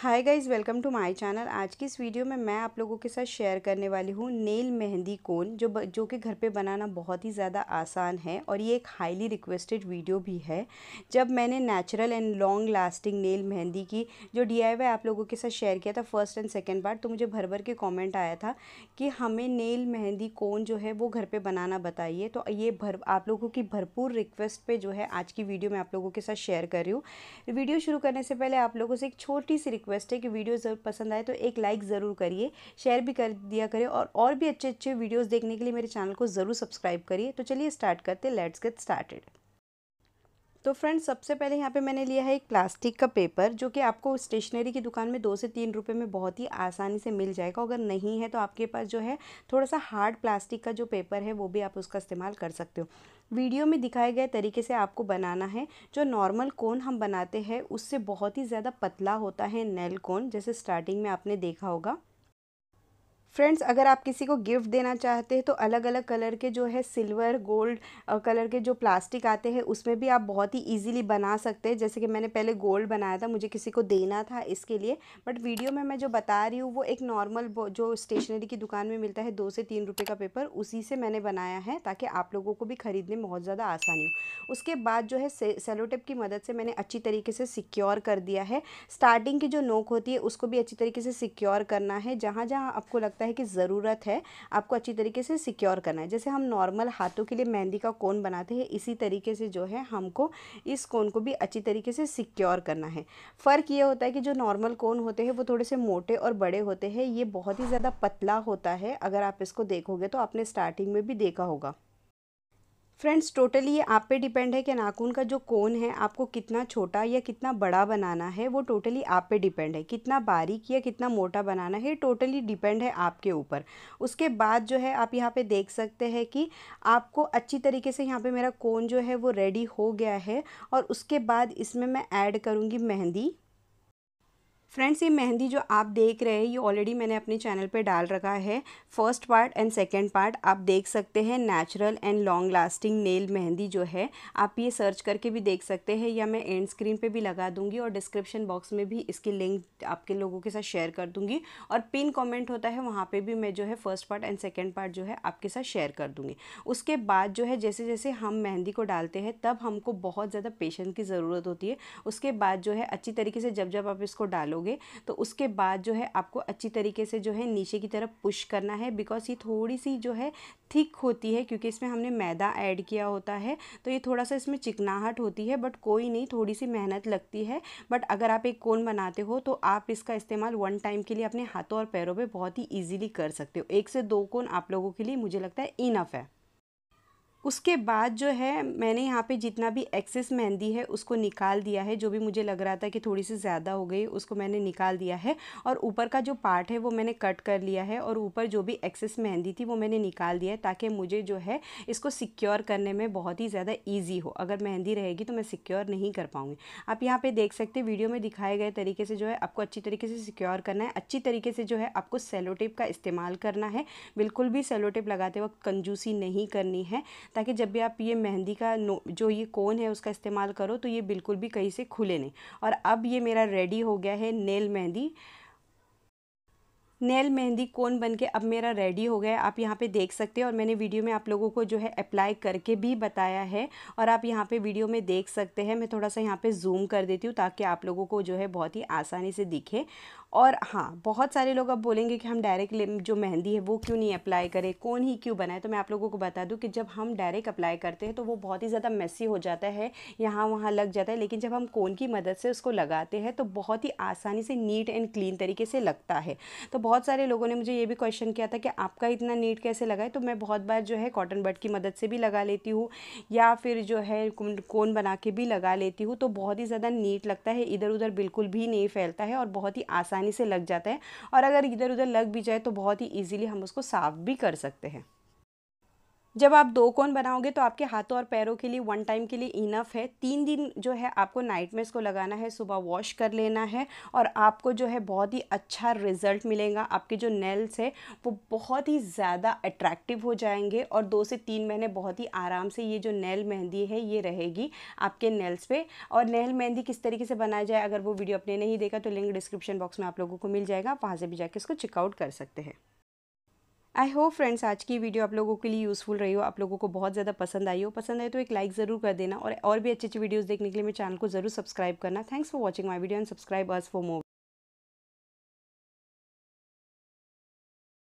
hi guys welcome to my channel आज की इस वीडियो में मैं आप लोगों के साथ शेयर करने वाली हूँ नेल मेहंदी कोन जो जो कि घर पे बनाना बहुत ही ज़्यादा आसान है और ये एक हाईली रिक्वेस्टेड वीडियो भी है जब मैंने natural and long lasting nail mehndi की जो डी आप लोगों के साथ शेयर किया था फर्स्ट एंड सेकेंड पार्ट तो मुझे भर भर के कॉमेंट आया था कि हमें नेल मेहंदी कोन जो है वो घर पर बनाना बताइए तो ये भर आप लोगों की भरपूर रिक्वेस्ट पर जो है आज की वीडियो मैं आप लोगों के साथ शेयर कर रही हूँ वीडियो शुरू करने से पहले आप लोगों से एक छोटी सी रिक्वेस्ट है कि वीडियो ज़रूर पसंद आए तो एक लाइक ज़रूर करिए शेयर भी कर दिया करें और और भी अच्छे अच्छे वीडियोज़ देखने के लिए मेरे चैनल को ज़रूर सब्सक्राइब करिए तो चलिए स्टार्ट करते लेट्स गेट स्टार्टेड तो फ्रेंड्स सबसे पहले यहाँ पे मैंने लिया है एक प्लास्टिक का पेपर जो कि आपको स्टेशनरी की दुकान में दो से तीन रुपये में बहुत ही आसानी से मिल जाएगा अगर नहीं है तो आपके पास जो है थोड़ा सा हार्ड प्लास्टिक का जो पेपर है वो भी आप उसका इस्तेमाल कर सकते हो वीडियो में दिखाए गए तरीके से आपको बनाना है जो नॉर्मल कोन हम बनाते हैं उससे बहुत ही ज़्यादा पतला होता है नेल कोन जैसे स्टार्टिंग में आपने देखा होगा फ्रेंड्स अगर आप किसी को गिफ्ट देना चाहते हैं तो अलग अलग कलर के जो है सिल्वर गोल्ड कलर के जो प्लास्टिक आते हैं उसमें भी आप बहुत ही इजीली बना सकते हैं जैसे कि मैंने पहले गोल्ड बनाया था मुझे किसी को देना था इसके लिए बट वीडियो में मैं जो बता रही हूँ वो एक नॉर्मल जो स्टेशनरी की दुकान में मिलता है दो से तीन रुपये का पेपर उसी से मैंने बनाया है ताकि आप लोगों को भी ख़रीदने में बहुत ज़्यादा आसानी हो उसके बाद जो है सेलोटेप की मदद से मैंने अच्छी तरीके से सिक्योर कर दिया है स्टार्टिंग की जो नोक होती है उसको भी अच्छी तरीके से सिक्योर करना है जहाँ जहाँ आपको लगता लगता है कि ज़रूरत है आपको अच्छी तरीके से सिक्योर करना है जैसे हम नॉर्मल हाथों के लिए मेहंदी का कोन बनाते हैं इसी तरीके से जो है हमको इस कोन को भी अच्छी तरीके से सिक्योर करना है फ़र्क ये होता है कि जो नॉर्मल कोन होते हैं वो थोड़े से मोटे और बड़े होते हैं ये बहुत ही ज़्यादा पतला होता है अगर आप इसको देखोगे तो आपने स्टार्टिंग में भी देखा होगा फ्रेंड्स टोटली ये आप पे डिपेंड है कि नाखून का जो कोन है आपको कितना छोटा या कितना बड़ा बनाना है वो टोटली आप पे डिपेंड है कितना बारीक या कितना मोटा बनाना है टोटली डिपेंड है आपके ऊपर उसके बाद जो है आप यहाँ पे देख सकते हैं कि आपको अच्छी तरीके से यहाँ पे मेरा कोन जो है वो रेडी हो गया है और उसके बाद इसमें मैं ऐड करूँगी मेहंदी फ्रेंड्स ये मेहंदी जो आप देख रहे हैं ये ऑलरेडी मैंने अपने चैनल पे डाल रखा है first part and second part आप देख सकते हैं natural and long lasting nail mehndi जो है आप ये सर्च करके भी देख सकते हैं या मैं एंड स्क्रीन पे भी लगा दूंगी और डिस्क्रिप्शन बॉक्स में भी इसकी लिंक आपके लोगों के साथ शेयर कर दूंगी और पिन कॉमेंट होता है वहाँ पर भी मैं जो है first part and second part जो है आपके साथ शेयर कर दूँगी उसके बाद जो है जैसे जैसे हम मेहंदी को डालते हैं तब हमको बहुत ज़्यादा पेशेंट की ज़रूरत होती है उसके बाद जो है अच्छी तरीके से जब जब आप इसको डालो करोगे तो उसके बाद जो है आपको अच्छी तरीके से जो है नीचे की तरफ पुश करना है बिकॉज ये थोड़ी सी जो है थिक होती है क्योंकि इसमें हमने मैदा ऐड किया होता है तो ये थोड़ा सा इसमें चिकनाहट होती है बट कोई नहीं थोड़ी सी मेहनत लगती है बट अगर आप एक कोन बनाते हो तो आप इसका इस्तेमाल वन टाइम के लिए अपने हाथों और पैरों पे बहुत ही इजीली कर सकते हो एक से दो कोन आप लोगों के लिए मुझे लगता है इनफ है उसके बाद जो है मैंने यहाँ पे जितना भी एक्सेस मेहंदी है उसको निकाल दिया है जो भी मुझे लग रहा था कि थोड़ी सी ज़्यादा हो गई उसको मैंने निकाल दिया है और ऊपर का जो पार्ट है वो मैंने कट कर लिया है और ऊपर जो भी एक्सेस मेहंदी थी वो मैंने निकाल दिया है ताकि मुझे जो है इसको सिक्योर करने में बहुत ही ज़्यादा ईजी हो अगर मेहंदी रहेगी तो मैं सिक्योर नहीं कर पाऊँगी आप यहाँ पर देख सकते वीडियो में दिखाए गए तरीके से जो है आपको अच्छी तरीके से सिक्योर करना है अच्छी तरीके से जो है आपको सेलोटेप का इस्तेमाल करना है बिल्कुल भी सेलोटेप लगाते वक्त कंजूसी नहीं करनी है ताकि जब भी आप ये मेहंदी का जो ये कोन है उसका इस्तेमाल करो तो ये बिल्कुल भी कहीं से खुले नहीं और अब ये मेरा रेडी हो गया है nail mehndi nail mehndi cone बन के अब मेरा रेडी हो गया है आप यहाँ पे देख सकते हैं और मैंने वीडियो में आप लोगों को जो है अप्लाई करके भी बताया है और आप यहाँ पे वीडियो में देख सकते हैं मैं थोड़ा सा यहाँ पे जूम कर देती हूँ ताकि आप लोगों को जो है बहुत ही आसानी से दिखे और हाँ बहुत सारे लोग अब बोलेंगे कि हम डायरेक्ट जो मेहंदी है वो क्यों नहीं अप्लाई करें कौन ही क्यों बनाए तो मैं आप लोगों को बता दूँ कि जब हम डायरेक्ट अप्लाई करते हैं तो वो बहुत ही ज़्यादा मेसी हो जाता है यहाँ वहाँ लग जाता है लेकिन जब हम कौन की मदद से उसको लगाते हैं तो बहुत ही आसानी से नीट एंड क्लीन तरीके से लगता है तो बहुत सारे लोगों ने मुझे ये भी क्वेश्चन किया था कि आपका इतना नीट कैसे लगाए तो मैं बहुत बार जो है कॉटन बर्ड की मदद से भी लगा लेती हूँ या फिर जो है कौन बना के भी लगा लेती हूँ तो बहुत ही ज़्यादा नीट लगता है इधर उधर बिल्कुल भी नहीं फैलता है और बहुत ही आसान आसानी से लग जाता है और अगर इधर उधर लग भी जाए तो बहुत ही ईजिली हम उसको साफ़ भी कर सकते हैं जब आप दो कोन बनाओगे तो आपके हाथों और पैरों के लिए वन टाइम के लिए इनफ है तीन दिन जो है आपको नाइट में इसको लगाना है सुबह वॉश कर लेना है और आपको जो है बहुत ही अच्छा रिजल्ट मिलेगा आपके जो नेल्स है वो बहुत ही ज़्यादा अट्रैक्टिव हो जाएंगे और दो से तीन महीने बहुत ही आराम से ये जो नेल मेहंदी है ये रहेगी आपके नेल्स पर और नेल मेहंदी किस तरीके से बनाया जाए अगर वो वीडियो आपने नहीं देखा तो लिंक डिस्क्रिप्शन बॉक्स में आप लोगों को मिल जाएगा वहाँ से भी जाके इसको चेकआउट कर सकते हैं आई होप फ्रेंड्स आज की वीडियो आप लोगों के लिए यूज़फुल रही हो आप लोगों को बहुत ज़्यादा पसंद आई हो पसंद आए तो एक लाइक ज़रूर कर देना और और भी अच्छी अच्छी वीडियोस देखने के लिए मेरे चैनल को जरूर सब्सक्राइब करना thanks for watching my video and subscribe us for more